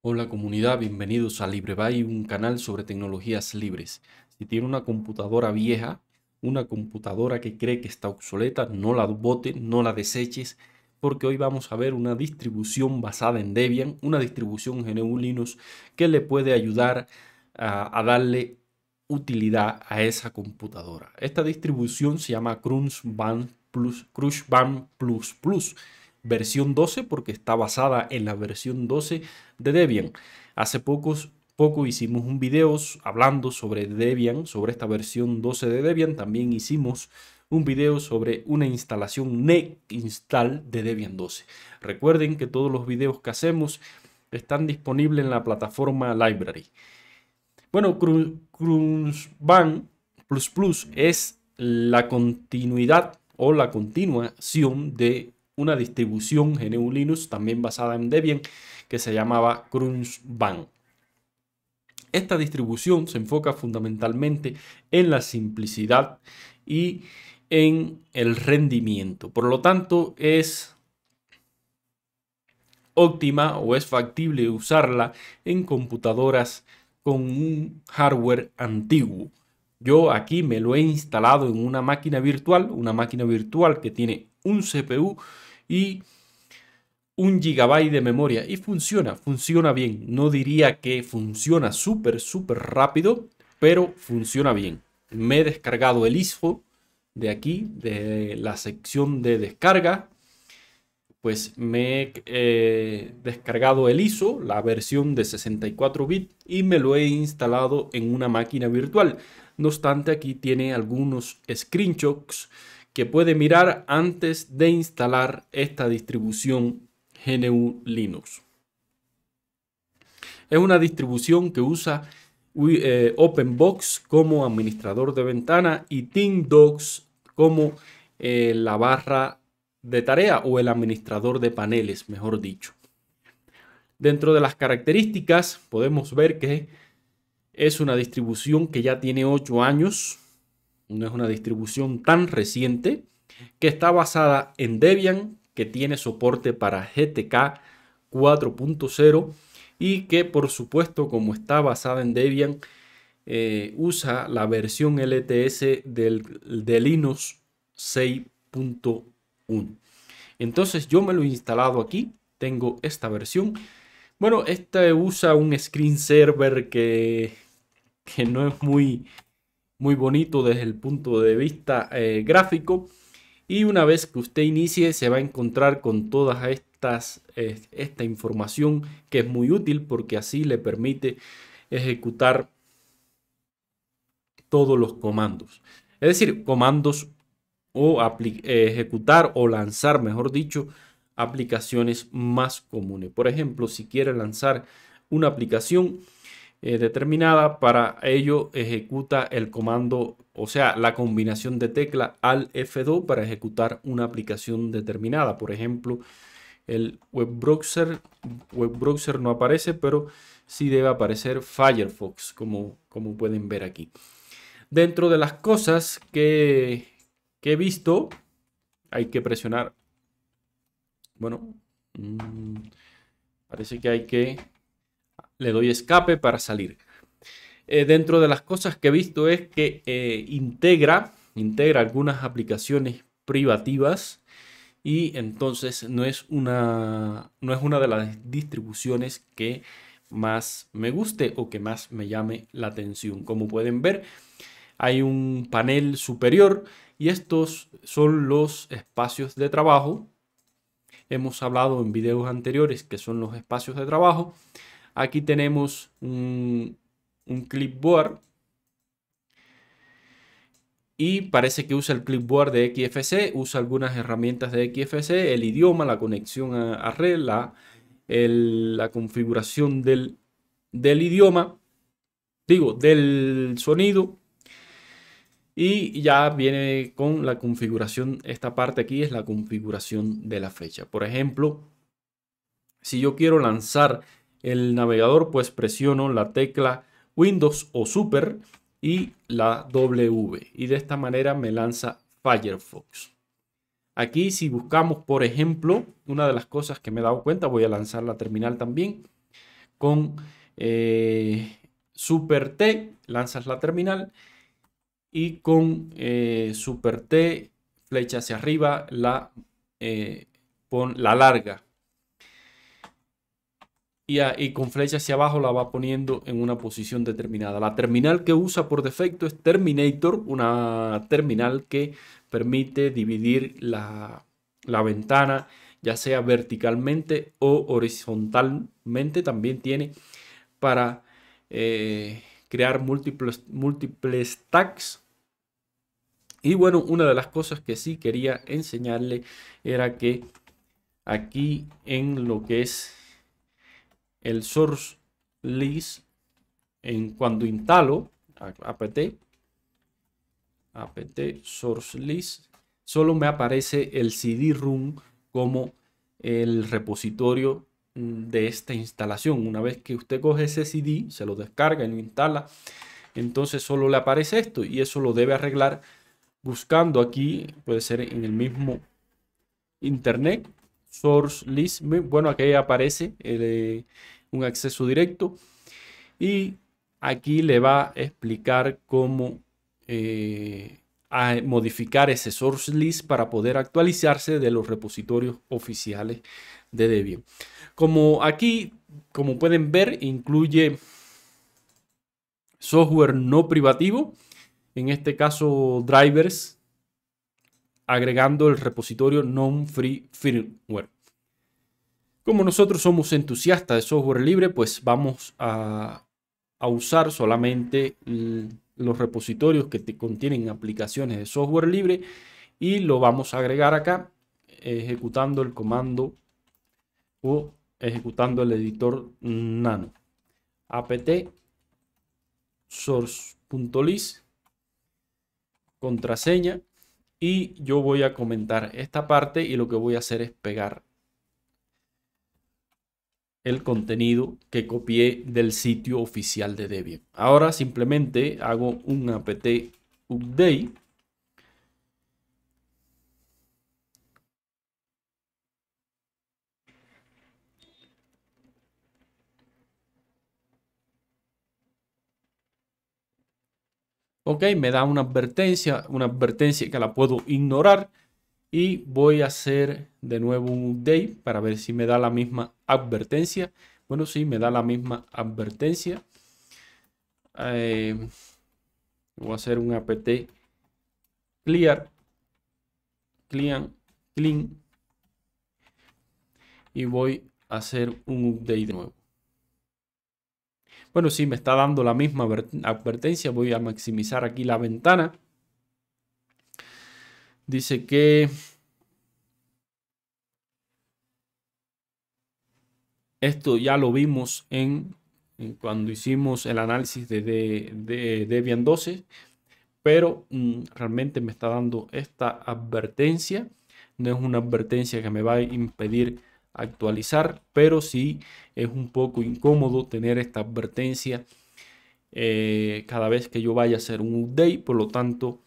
Hola comunidad, bienvenidos a LibreBay, un canal sobre tecnologías libres. Si tiene una computadora vieja, una computadora que cree que está obsoleta, no la bote, no la deseches, porque hoy vamos a ver una distribución basada en Debian, una distribución GNU Linux que le puede ayudar a, darle utilidad a esa computadora. Esta distribución se llama Crunchbang Plus, Crunchbang Plus Plus versión 12 porque está basada en la versión 12 de Debian. Hace pocos, poco hicimos un video hablando sobre Debian, sobre esta versión 12 de Debian. También hicimos un video sobre una instalación net install de Debian 12. Recuerden que todos los videos que hacemos están disponibles en la plataforma Library. Bueno, CRUZBAN++ Plus Plus es la continuidad o la continuación de una distribución GNU Linux también basada en Debian que se llamaba Crunchbang. Esta distribución se enfoca fundamentalmente en la simplicidad y en el rendimiento. Por lo tanto, es óptima o es factible usarla en computadoras con un hardware antiguo. Yo aquí me lo he instalado en una máquina virtual, una máquina virtual que tiene un CPU y un gigabyte de memoria. Y funciona, funciona bien. No diría que funciona súper, súper rápido, pero funciona bien. Me he descargado el ISO de aquí, de la sección de descarga. Pues me he eh, descargado el ISO, la versión de 64 bits, y me lo he instalado en una máquina virtual. No obstante, aquí tiene algunos screenshots que puede mirar antes de instalar esta distribución GNU Linux. Es una distribución que usa eh, OpenBox como administrador de ventana y TeamDocs como eh, la barra de tarea o el administrador de paneles, mejor dicho. Dentro de las características podemos ver que es una distribución que ya tiene 8 años, no es una distribución tan reciente, que está basada en Debian, que tiene soporte para GTK 4.0 y que por supuesto como está basada en Debian, eh, usa la versión LTS del, de Linux 6.1. Entonces yo me lo he instalado aquí, tengo esta versión. Bueno, esta usa un screen server que, que no es muy muy bonito desde el punto de vista eh, gráfico. Y una vez que usted inicie se va a encontrar con toda estas, eh, esta información que es muy útil porque así le permite ejecutar todos los comandos. Es decir, comandos o ejecutar o lanzar, mejor dicho, aplicaciones más comunes. Por ejemplo, si quiere lanzar una aplicación, eh, determinada. Para ello ejecuta el comando, o sea, la combinación de tecla al F2 para ejecutar una aplicación determinada. Por ejemplo, el web browser, web browser no aparece, pero sí debe aparecer Firefox, como, como pueden ver aquí. Dentro de las cosas que, que he visto, hay que presionar. Bueno, mm, parece que hay que le doy escape para salir. Eh, dentro de las cosas que he visto es que eh, integra, integra algunas aplicaciones privativas y entonces no es, una, no es una de las distribuciones que más me guste o que más me llame la atención. Como pueden ver, hay un panel superior y estos son los espacios de trabajo. Hemos hablado en videos anteriores que son los espacios de trabajo. Aquí tenemos un, clipboard y parece que usa el clipboard de XFC, usa algunas herramientas de XFC, el idioma, la conexión a, red, la, configuración del, del, idioma, digo, del sonido. Y ya viene con la configuración, esta parte aquí es la configuración de la fecha. Por ejemplo, si yo quiero lanzar el navegador, pues presiono la tecla Windows o Super y la W. Y de esta manera me lanza Firefox. Aquí si buscamos, por ejemplo, una de las cosas que me he dado cuenta, voy a lanzar la terminal también, con eh, Super T, lanzas la terminal y con eh, Super T, flecha hacia arriba, la, eh, pon la larga, y, con flecha hacia abajo la va poniendo en una posición determinada. La terminal que usa por defecto es Terminator, una terminal que permite dividir la, ventana ya sea verticalmente o horizontalmente. También tiene para eh, crear múltiples, múltiples tags. Y bueno, una de las cosas que sí quería enseñarle era que aquí en lo que es el source list en cuando instalo apt apt source list solo me aparece el cd room como el repositorio mm, de esta instalación una vez que usted coge ese cd se lo descarga y lo instala entonces solo le aparece esto y eso lo debe arreglar buscando aquí puede ser en el mismo internet source list. Bueno, aquí aparece eh, un acceso directo y aquí le va a explicar cómo eh, modificar ese source list para poder actualizarse de los repositorios oficiales de Debian. Como aquí, como pueden ver, incluye software no privativo, en este caso drivers agregando el repositorio non-free firmware. Como nosotros somos entusiastas de software libre, pues vamos a, usar solamente los repositorios que contienen aplicaciones de software libre y lo vamos a agregar acá ejecutando el comando o ejecutando el editor nano apt source.list contraseña y yo voy a comentar esta parte y lo que voy a hacer es pegar el contenido que copié del sitio oficial de Debian. Ahora simplemente hago un apt update Ok, me da una advertencia, una advertencia que la puedo ignorar y voy a hacer de nuevo un update para ver si me da la misma advertencia. Bueno, sí, me da la misma advertencia. Eh, voy a hacer un apt clear, clean, clean y voy a hacer un update de nuevo. Bueno, sí, me está dando la misma advertencia. Voy a maximizar aquí la ventana. Dice que... Esto ya lo vimos en, cuando hicimos el análisis de, de, Debian 12, pero mm, realmente me está dando esta advertencia. No es una advertencia que me va a impedir actualizar, pero sí es un poco incómodo tener esta advertencia eh, cada vez que yo vaya a hacer un update, por lo tanto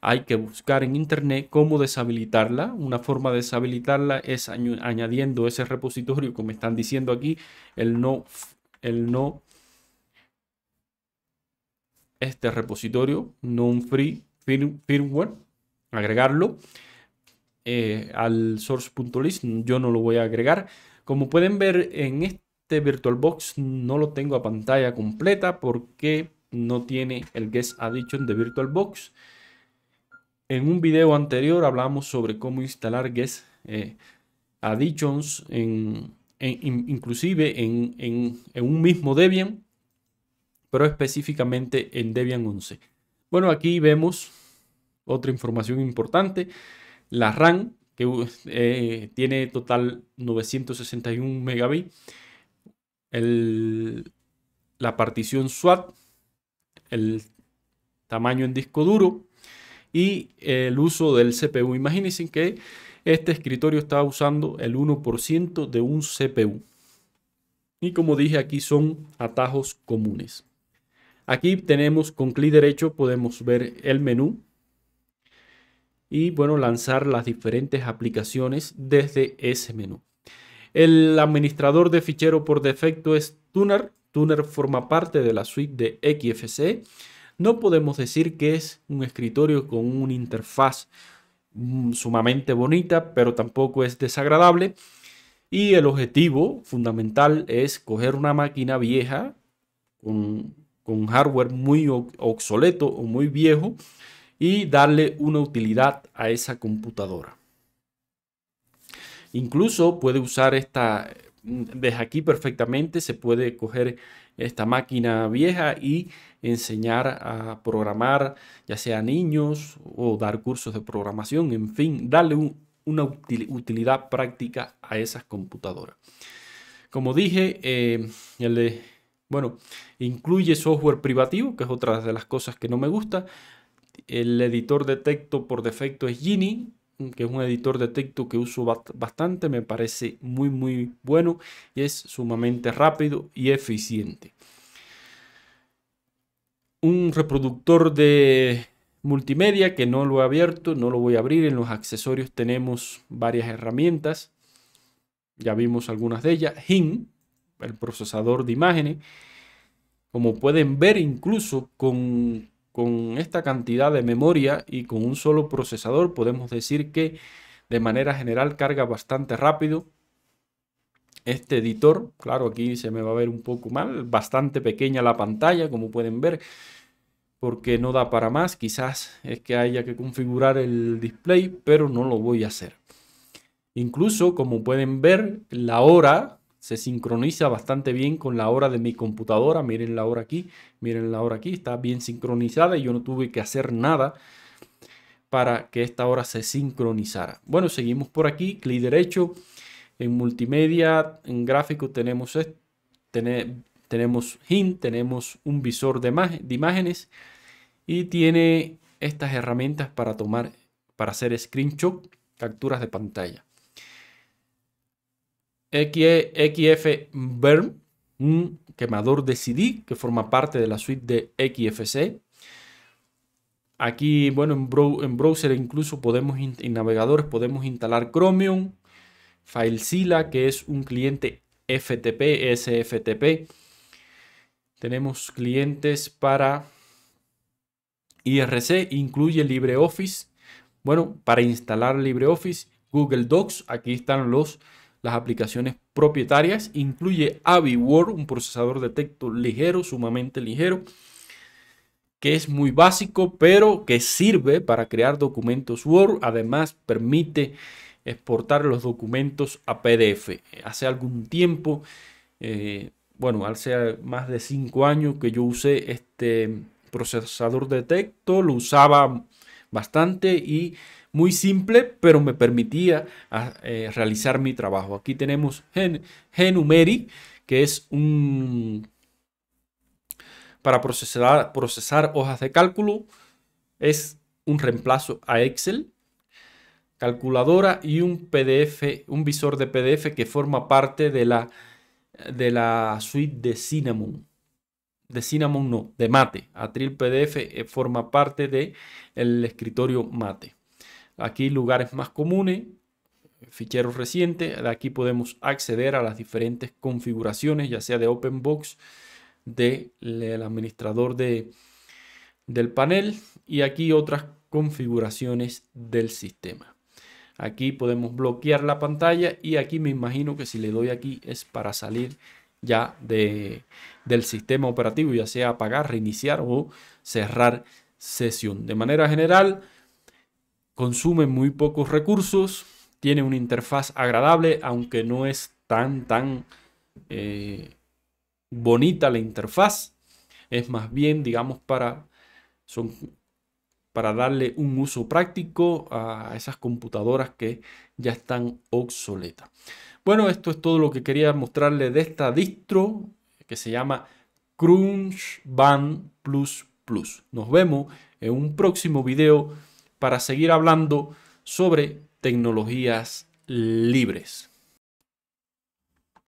hay que buscar en internet cómo deshabilitarla. Una forma de deshabilitarla es añadiendo ese repositorio como están diciendo aquí, el no, el no, este repositorio, non free firmware, agregarlo eh, al source.list, yo no lo voy a agregar. Como pueden ver en este VirtualBox no lo tengo a pantalla completa porque no tiene el guest addition de VirtualBox. En un video anterior hablamos sobre cómo instalar guest eh, additions inclusive en, un mismo Debian, pero específicamente en Debian 11. Bueno, aquí vemos otra información importante. La RAM, que uh, eh, tiene total 961 MB, la partición SWAT, el tamaño en disco duro y el uso del CPU. Imagínense que este escritorio está usando el 1% de un CPU. Y como dije, aquí son atajos comunes. Aquí tenemos con clic derecho, podemos ver el menú y bueno, lanzar las diferentes aplicaciones desde ese menú. El administrador de fichero por defecto es Tuner. Tuner forma parte de la suite de XFCE. No podemos decir que es un escritorio con una interfaz mm, sumamente bonita, pero tampoco es desagradable. Y el objetivo fundamental es coger una máquina vieja con, con hardware muy obsoleto o muy viejo y darle una utilidad a esa computadora. Incluso puede usar esta, mm, desde aquí perfectamente se puede coger esta máquina vieja y enseñar a programar, ya sea a niños o dar cursos de programación, en fin, darle una utilidad práctica a esas computadoras. Como dije, eh, bueno, incluye software privativo, que es otra de las cosas que no me gusta, el editor de texto por defecto es Gini, que es un editor de texto que uso bastante, me parece muy muy bueno y es sumamente rápido y eficiente. Un reproductor de multimedia que no lo he abierto, no lo voy a abrir. En los accesorios tenemos varias herramientas, ya vimos algunas de ellas. HIN, el procesador de imágenes. Como pueden ver, incluso con con esta cantidad de memoria y con un solo procesador podemos decir que de manera general carga bastante rápido este editor. Claro, aquí se me va a ver un poco mal, bastante pequeña la pantalla como pueden ver porque no da para más. Quizás es que haya que configurar el display, pero no lo voy a hacer. Incluso, como pueden ver, la hora se sincroniza bastante bien con la hora de mi computadora. Miren la hora aquí, miren la hora aquí, está bien sincronizada y yo no tuve que hacer nada para que esta hora se sincronizara. Bueno, seguimos por aquí, clic derecho, en multimedia, en gráfico tenemos esto tenemos hint, tenemos un visor de, de imágenes y tiene estas herramientas para tomar, para hacer screenshot, capturas de pantalla. XF un quemador de CD que forma parte de la suite de XFC. Aquí, bueno, en, browser incluso podemos, en navegadores podemos instalar Chromium, FileZilla, que es un cliente FTP, SFTP. Tenemos clientes para IRC, incluye LibreOffice. Bueno, para instalar LibreOffice, Google Docs, aquí están los las aplicaciones propietarias. Incluye Avi Word, un procesador de texto ligero, sumamente ligero, que es muy básico, pero que sirve para crear documentos Word. Además, permite exportar los documentos a PDF. Hace algún tiempo, eh, bueno, hace más de cinco años que yo usé este procesador de texto, lo usaba bastante y muy simple, pero me permitía ah, eh, realizar mi trabajo. Aquí tenemos Genumeric, que es un para procesar, procesar hojas de cálculo. Es un reemplazo a Excel, calculadora y un PDF, un visor de PDF que forma parte de la, de la suite de Cinnamon. De Cinnamon no, de Mate. Atril PDF eh, forma parte del escritorio Mate. Aquí lugares más comunes, ficheros recientes. De aquí podemos acceder a las diferentes configuraciones, ya sea de OpenBox, del administrador del panel y aquí otras configuraciones del sistema. Aquí podemos bloquear la pantalla y aquí me imagino que si le doy aquí es para salir ya del sistema operativo, ya sea apagar, reiniciar o cerrar sesión. De manera general, consume muy pocos recursos, tiene una interfaz agradable, aunque no es tan, tan eh, bonita la interfaz. Es más bien, digamos, para, son, para darle un uso práctico a esas computadoras que ya están obsoletas. Bueno, esto es todo lo que quería mostrarle de esta distro que se llama Crunchband Plus Plus. Nos vemos en un próximo video para seguir hablando sobre tecnologías libres.